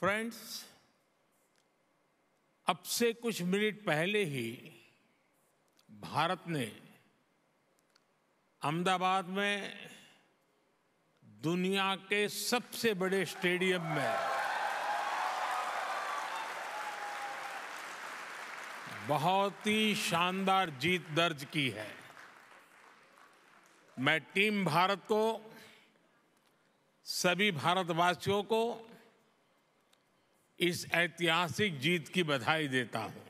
friends अब से कुछ मिनट पहले ही भारत ने अहमदाबाद में दुनिया के सबसे बड़े स्टेडियम में बहुत ही शानदार जीत दर्ज की है मैं टीम भारत को सभी भारतवासियों को इस ऐतिहासिक जीत की बधाई देता हूं